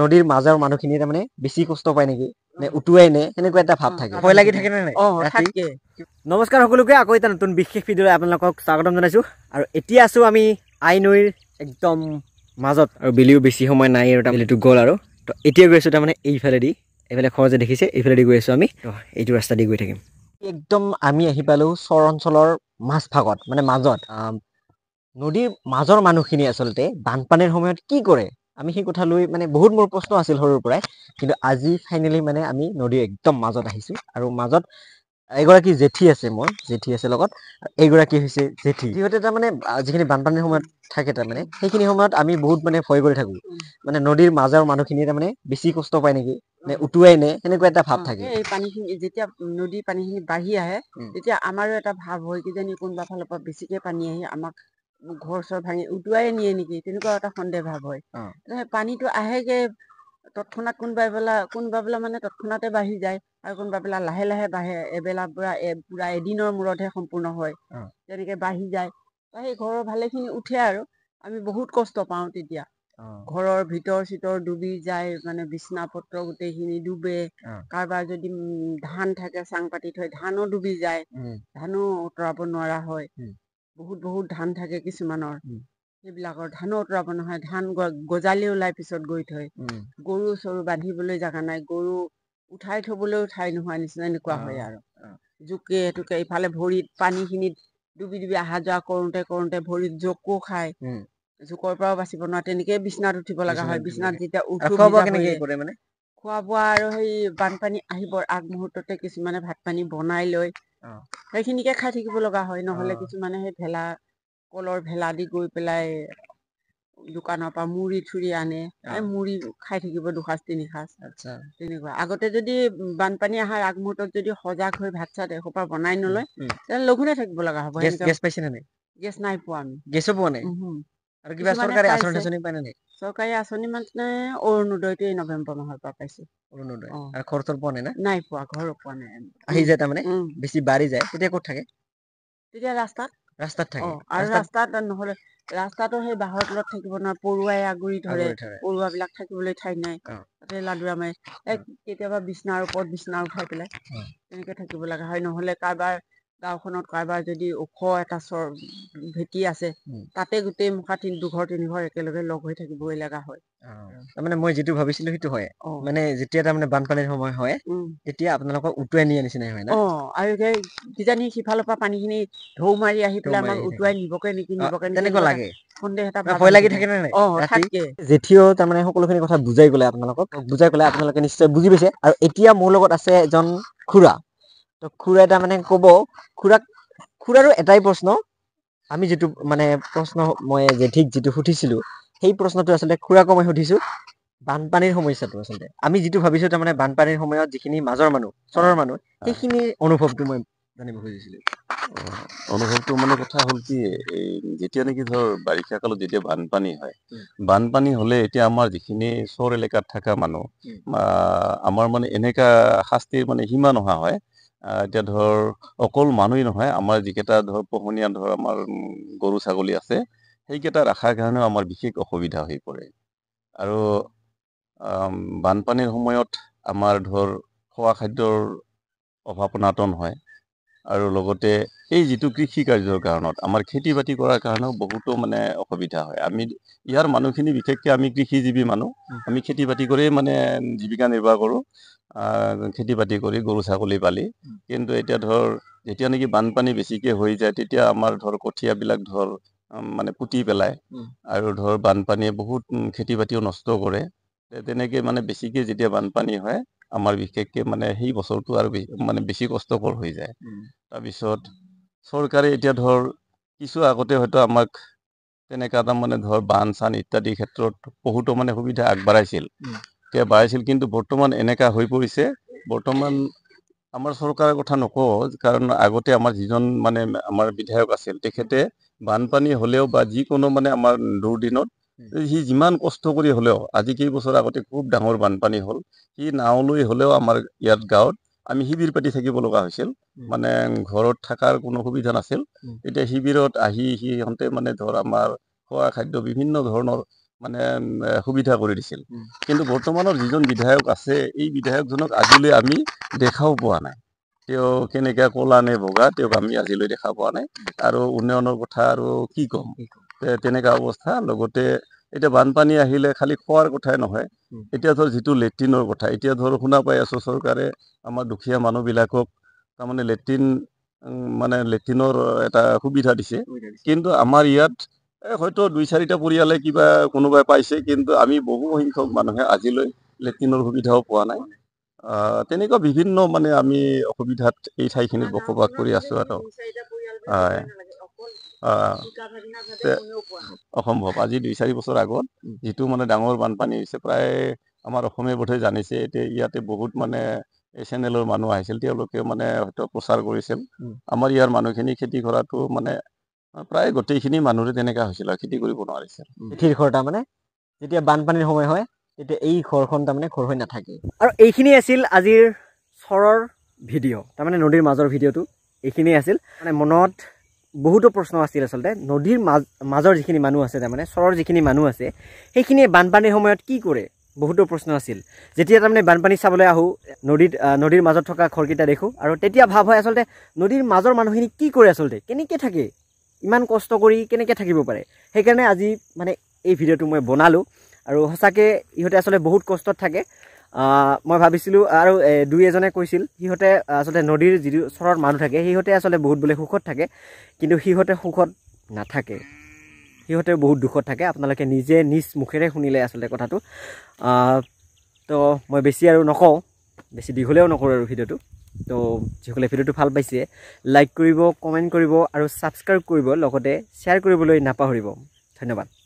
নদীৰ মাজৰ মানুহখিনি তাৰমানে বেছি কষ্ট পায় নেকি নে উটুৱাই নে সেনেকুৱা এটা ভাৱ থাকে ভয় লাগি থাকে নে নাই নমস্কাৰ সকলোকে আকৌ এটা নতুন বিশেষ ভিডিঅ'লৈ আপোনালোকক স্বাগতম জনাইছোঁ আৰু এতিয়া আছোঁ আমি আই নৈৰ একদম মাজত আৰু বেলিও বেছি সময় নাই আৰু তাৰমানে গ'ল আৰু তো এতিয়া গৈ আছোঁ তাৰমানে এইফালেদি এইফালে খৰচে দেখিছে এইফালেদি গৈ আছোঁ আমি তো এইটো দি গৈ থাকিম একদম আমি আহি পালোঁ চৰ অঞ্চলৰ মাজ ভাগত মানে মাজত নদীৰ মাজৰ মানুহখিনি আচলতে বানপানীৰ সময়ত কি কৰে আমি সেই কথা লৈ মানে বহুত মোৰ প্ৰশ্ন আছিল সৰুৰ পৰাই কিন্তু আজি ফাইনেলি মানে আমি নদীৰ একদম মাজত আহিছোঁ আৰু মাজত এগৰাকী জেঠী আছে মোৰ জেঠী আছে লগত এইগৰাকী হৈছে জেঠী সিহঁতে তাৰমানে যিখিনি বানপানীৰ সময়ত থাকে তাৰমানে সেইখিনি সময়ত আমি বহুত মানে ভয় কৰি থাকোঁ মানে নদীৰ মাজৰ মানুহখিনিয়ে তাৰমানে বেছি কষ্ট পায় নেকি নে উটুৱাই নে সেনেকুৱা এটা ভাৱ থাকে এই পানীখিনি যেতিয়া নদীৰ পানীখিনি বাঢ়ি আহে তেতিয়া আমাৰো এটা ভাৱ হয় কিজানি কোনোবা ফালৰ পৰা বেছিকে পানী আহি আমাক ঘৰ চৰ ভাঙি উটুৱাই নিয়ে নেকি তেনেকুৱা এটা সন্দেহ ভাৱ হয় পানীটো আহেগে তৎক্ষণাত কোনোবাই বোলা কোনোবা বেলা মানে তৎক্ষণাতে বাঢ়ি যায় আৰু কোনোবা বেলা লাহে লাহে বাঢ়ে এবেলাৰ পৰা পুৰা এদিনৰ মূৰতহে সম্পূৰ্ণ হয় তেনেকে বাঢ়ি যায় সেই ঘৰৰ ভালেখিনি উঠে আৰু আমি বহুত কষ্ট পাওঁ তেতিয়া ঘৰৰ ভিতৰ চিতৰ ডুবি যায় মানে বিচনা পত্ৰ গোটেইখিনি ডুবে কাৰোবাৰ যদি ধান থাকে চাং পাতি থৈ ধানো ডুবি যায় ধানো আঁতৰাব নোৱাৰা হয় বহুত বহুত ধান থাকে কিছুমানৰ সেইবিলাকৰ ধানো অঁতৰাব নহয় ধান গজালি ওলাই পিছত গৈ থৈ গৰু চৰু বান্ধিবলৈ জাগা নাই গৰু উঠাই থবলৈও ঠাই নোহোৱা নিচিনা এনেকুৱা হয় আৰু জোকে এটোকে ইফালে ভৰিত পানীখিনিত ডুবি ডুবি অহা যোৱা কৰোঁতে কৰোঁতে ভৰিত জোকো খায় জোকৰ পৰাও বাচিব নোৱাৰে তেনেকে বিচনাত উঠিব লগা হয় বিচনাত যেতিয়া উঠিব খোৱা বোৱা আৰু সেই বানপানী আহিবৰ আগ মুহূৰ্ততে কিছুমানে ভাত পানী বনাই লৈ সেইখিনিকে খাই থাকিব লগা হয় নহলে কিছুমানে সেই ভেলা কলৰ ভেলা দি গৈ পেলাই দোকানৰ পৰা মুড়ি থুৰি আনে মুৰি খাই থাকিব দুসাঁজ তিনিসাঁজ তেনেকুৱা আগতে যদি বানপানী অহাৰ আগমুহূৰ্তত যদি সজাগ হৈ ভাত চাত এসোপা বনাই নলয় তেতিয়া লঘোনে থাকিব লগা হব গেছ নাই পোৱা আমি পোৱা নাই আৰু কিবা চৰকাৰী আঁচনি আঁচনি পায় নে চৰকাৰী আঁচনি মানে অৰুণোদয়টো এই নৱেম্বৰ মাহৰ পৰা পাইছো অৰুণোদয় আৰু ঘৰ পোৱা নাই না নাই পোৱা ঘৰ পোৱা নাই আহি যায় তাৰমানে বেছি বাঢ়ি যায় তেতিয়া ক'ত থাকে তেতিয়া ৰাস্তাত ৰাস্তাত থাকে আৰু ৰাস্তাত নহলে ৰাস্তাটো সেই বাঁহৰ তলত থাকিব নোৱাৰে পৰুৱাই আগুৰি ধৰে পৰুৱাবিলাক থাকিবলৈ ঠাই নাই তাতে লাডুৰা মাৰে কেতিয়াবা বিচনাৰ ওপৰত বিচনা উঠাই পেলাই তেনেকে থাকিব লগা হয় নহলে কাৰোবাৰ গাঁওখনত কাৰোবাৰ যদি ওখ এটা চৰ ভেটি আছে তাতে গোটেই মুখা তিনি দুঘৰ তিনিঘৰ একেলগে লগ হৈ থাকিবই লগা হয় তাৰমানে মই যিটো ভাবিছিলো সেইটো হয় মানে যেতিয়া তাৰমানে বানপানীৰ সময় হয় তেতিয়া আপোনালোকক উটুৱাই নিয়া নিচিনাই হয় অ আৰু সেই কিজানি সিফালৰ পৰা পানীখিনি ঢৌ মাৰি আহি পেলাই আমাক উটুৱাই নিবকে নেকি নিবকে তেনেকুৱা লাগে বুজাই আপোনালোকক আপোনালোকে নিশ্চয় বুজি পাইছে আৰু এতিয়া মোৰ লগত আছে এজন খুৰা খুৰা এটা মানে ক'ব খুৰাক খুৰাৰো এটাই প্ৰশ্ন আমি যিটো মানে প্ৰশ্ন মই জেঠিক যিটো সুধিছিলো সেই প্ৰশ্নটো আচলতে খুৰাকো মই সুধিছো বানপানীৰ সমস্যাটো আচলতে আমি যিটো ভাবিছো তাৰমানে বানপানীৰ সময়ত যিখিনি মাজৰ মানুহ চৰৰ মানুহ সেইখিনিৰ অনুভৱটো মই জানিব খুজিছিলো অনুভৱটো মানে কথা হ'ল কি যেতিয়া নেকি ধৰ বাৰিষা কালত যেতিয়া বানপানী হয় বানপানী হ'লে এতিয়া আমাৰ যিখিনি চৰ এলেকাত থকা মানুহ আমাৰ মানে এনেকা শাস্তিৰ মানে সীমা নোহোৱা হয় এতিয়া ধৰ অকল মানুহেই নহয় আমাৰ যিকেইটা ধৰ পোহনীয়া ধৰ আমাৰ গৰু ছাগলী আছে সেইকেইটা ৰখাৰ কাৰণেও আমাৰ বিশেষ অসুবিধা হৈ পৰে আৰু বানপানীৰ সময়ত আমাৰ ধৰ খোৱা খাদ্যৰ অভাৱ নাটন হয় আৰু লগতে এই যিটো কৃষি কাৰ্যৰ কাৰণত আমাৰ খেতি বাতি কৰাৰ কাৰণেও বহুতো মানে অসুবিধা হয় আমি ইয়াৰ মানুহখিনি বিশেষকে আমি কৃষিজীৱী মানুহ আমি খেতি বাতি কৰিয়ে মানে জীৱিকা নিৰ্বাহ কৰোঁ খেতি বাতি কৰি গৰু ছাগলী পালি কিন্তু এতিয়া ধৰ যেতিয়া নেকি বানপানী বেছিকৈ হৈ যায় তেতিয়া আমাৰ ধৰ কঠিয়াবিলাক ধৰ মানে পুতি পেলাই আৰু ধৰ বানপানীয়ে বহুত খেতি বাতিও নষ্ট কৰে তেনেকৈ মানে বেছিকৈ যেতিয়া বানপানী হয় আমাৰ বিশেষকৈ মানে সেই বছৰটো আৰু মানে বেছি কষ্টকৰ হৈ যায় তাৰপিছত চৰকাৰে এতিয়া ধৰ কিছু আগতে হয়তো আমাক তেনেকুৱা তাৰমানে ধৰ বান চান ইত্যাদি ক্ষেত্ৰত বহুতো মানে সুবিধা আগবঢ়াইছিল তেতিয়া বাঢ়িছিল কিন্তু বৰ্তমান এনেকুৱা হৈ পৰিছে বৰ্তমান আমাৰ চৰকাৰৰ কথা নকওঁ কাৰণ আগতে আমাৰ যিজন মানে আমাৰ বিধায়ক আছিল তেখেতে বানপানী হ'লেও বা যিকোনো মানে আমাৰ দুৰ্দিনত সি যিমান কষ্ট কৰি হ'লেও আজি কেইবছৰ আগতে খুব ডাঙৰ বানপানী হ'ল সি নাও হ'লেও আমাৰ ইয়াত গাঁৱত আমি শিবিৰ পাতি থাকিব লগা হৈছিল মানে ঘৰত থকাৰ কোনো সুবিধা নাছিল এতিয়া শিবিৰত আহি সিহঁতে মানে ধৰ আমাৰ খোৱা খাদ্য বিভিন্ন ধৰণৰ মানে সুবিধা কৰি দিছিল কিন্তু বৰ্তমানৰ যিজন বিধায়ক আছে এই বিধায়কজনক আজিলৈ আমি দেখাও পোৱা নাই তেওঁ কেনেকৈ ক'লা নে বগা তেওঁক আমি আজিলৈ দেখা পোৱা নাই আৰু উন্নয়নৰ কথা আৰু কি ক'ম তেনেকুৱা অৱস্থা লগতে এতিয়া বানপানী আহিলে খালি খোৱাৰ কথাই নহয় এতিয়া ধৰ যিটো লেট্ৰিনৰ কথা এতিয়া ধৰ শুনা পাই আছোঁ চৰকাৰে আমাৰ দুখীয়া মানুহবিলাকক তাৰমানে লেট্ৰিন মানে লেট্ৰিনৰ এটা সুবিধা দিছে কিন্তু আমাৰ ইয়াত হয়তো দুই চাৰিটা পৰিয়ালে কিবা কোনোবাই পাইছে কিন্তু আমি বহু সংখ্যক মানুহে আজিলৈ লেট্ৰিনৰ সুবিধাও পোৱা নাই তেনেকুৱা বিভিন্ন মানে আমি অসুবিধাত এই ঠাইখিনিত বসবাস কৰি আছো আৰু অসম্ভৱ আজি দুই চাৰি বছৰ আগত যিটো মানে ডাঙৰ বানপানী হৈছে প্ৰায় আমাৰ অসমে বোধহয় জানিছে এতিয়া ইয়াতে বহুত মানে এই চেনেলৰ মানুহ আহিছিল তেওঁলোকেও মানে হয়তো প্ৰচাৰ কৰিছিল আমাৰ ইয়াৰ মানুহখিনি খেতি কৰাটো মানে প্ৰায় গোটেইখিনি মানুহৰে তেনেকুৱা হৈছিল আৰু খেতি কৰিব নোৱাৰিছিল তাৰমানে যেতিয়া বানপানীৰ সময় হয় তেতিয়া এই ঘৰখন তাৰমানে ঘৰ হৈ নাথাকে আৰু এইখিনি আছিল আজিৰ চৰৰ ভিডিঅ' তাৰমানে নদীৰ মাজৰ ভিডিঅ'টো এইখিনিয়ে আছিল মানে মনত বহুতো প্ৰশ্ন আছিল আচলতে নদীৰ মাজ মাজৰ যিখিনি মানুহ আছে তাৰমানে চৰৰ যিখিনি মানুহ আছে সেইখিনিয়ে বানপানীৰ সময়ত কি কৰে বহুতো প্ৰশ্ন আছিল যেতিয়া তাৰমানে বানপানী চাবলৈ আহোঁ নদীত নদীৰ মাজত থকা ঘৰকেইটা দেখোঁ আৰু তেতিয়া ভাৱ হয় আচলতে নদীৰ মাজৰ মানুহখিনি কি কৰে আচলতে কেনেকৈ থাকে ইমান কষ্ট কৰি কেনেকৈ থাকিব পাৰে সেইকাৰণে আজি মানে এই ভিডিঅ'টো মই বনালোঁ আৰু সঁচাকৈ ইহঁতে আচলতে বহুত কষ্টত থাকে মই ভাবিছিলোঁ আৰু দুই এজনে কৈছিল সিহঁতে আচলতে নদীৰ যিটো চৰত মানুহ থাকে সিহঁতে আচলতে বহুত বোলে সুখত থাকে কিন্তু সিহঁতে সুখত নাথাকে সিহঁতে বহুত দুখত থাকে আপোনালোকে নিজে নিজ মুখেৰে শুনিলে আচলতে কথাটো তো মই বেছি আৰু নকওঁ বেছি দীঘলেও নকৰোঁ আৰু ভিডিঅ'টো তো যিসকলে ভিডিঅ'টো ভাল পাইছে লাইক কৰিব কমেণ্ট কৰিব আৰু ছাবস্ক্ৰাইব কৰিব লগতে শ্বেয়াৰ কৰিবলৈ নাপাহৰিব ধন্যবাদ